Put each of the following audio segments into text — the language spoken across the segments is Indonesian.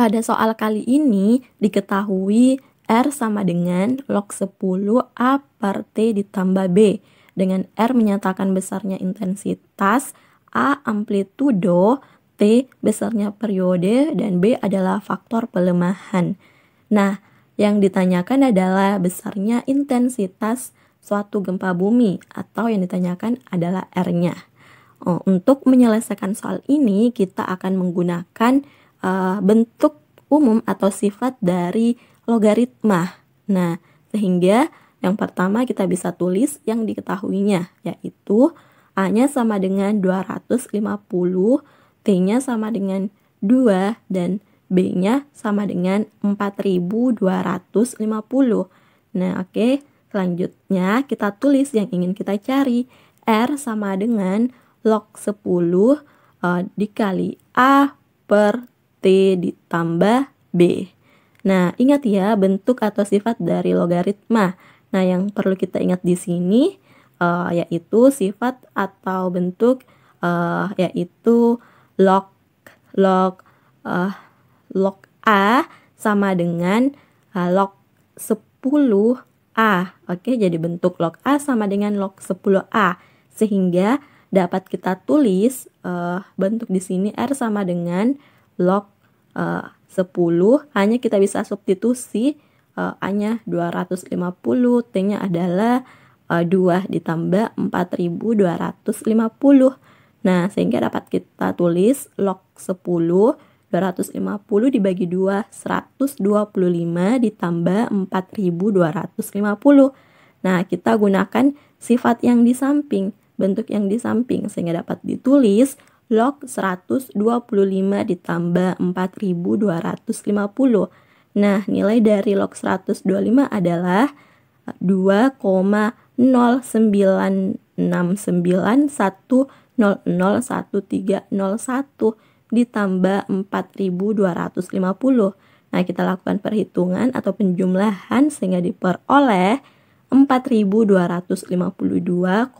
Pada soal kali ini diketahui R sama dengan log 10 A per T ditambah B. Dengan R menyatakan besarnya intensitas, A amplitudo, T besarnya periode, dan B adalah faktor pelemahan. Nah, yang ditanyakan adalah besarnya intensitas suatu gempa bumi atau yang ditanyakan adalah R-nya. Oh, untuk menyelesaikan soal ini, kita akan menggunakan uh, bentuk umum atau sifat dari logaritma. Nah, sehingga yang pertama kita bisa tulis yang diketahuinya, yaitu A-nya sama dengan 250, T-nya sama dengan 2, dan B-nya sama dengan 4250. Nah, oke. Okay. Selanjutnya, kita tulis yang ingin kita cari. R sama dengan log 10 uh, eh, dikali A per T ditambah B. Nah, ingat ya bentuk atau sifat dari logaritma. Nah, yang perlu kita ingat di sini uh, yaitu sifat atau bentuk uh, yaitu log log uh, log A sama dengan uh, log 10 A. Oke, jadi bentuk log A sama dengan log 10 A sehingga dapat kita tulis uh, bentuk di sini R sama dengan log eh, uh, 10 hanya kita bisa substitusi uh, A-nya 250 T-nya adalah uh, eh, 2 ditambah 4250 nah sehingga dapat kita tulis log 10 250 dibagi 2 125 ditambah 4250 Nah, kita gunakan sifat yang di samping, bentuk yang di samping sehingga dapat ditulis log 125 ditambah 4250. Nah, nilai dari log 125 adalah 2,09691001301 ditambah 4250. Nah, kita lakukan perhitungan atau penjumlahan sehingga diperoleh 4252,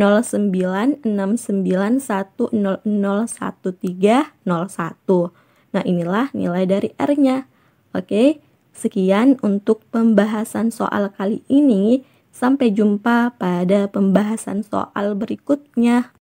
satu, Nah, inilah nilai dari R-nya. Oke, sekian untuk pembahasan soal kali ini. Sampai jumpa pada pembahasan soal berikutnya.